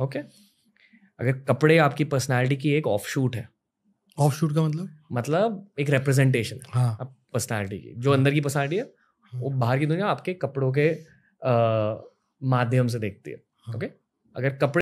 Okay अगर कपड़े आपकी पर्सनालिटी की एक ऑफ शूट है ऑफ शूट का मतलब मतलब एक रिप्रेजेंटेशन है हाँ. पर्सनैलिटी की जो अंदर की पर्सनैलिटी है हाँ। वो बाहर की दुनिया आपके कपड़ों के माध्यम से देखती है ओके हाँ. okay? अगर कपड़े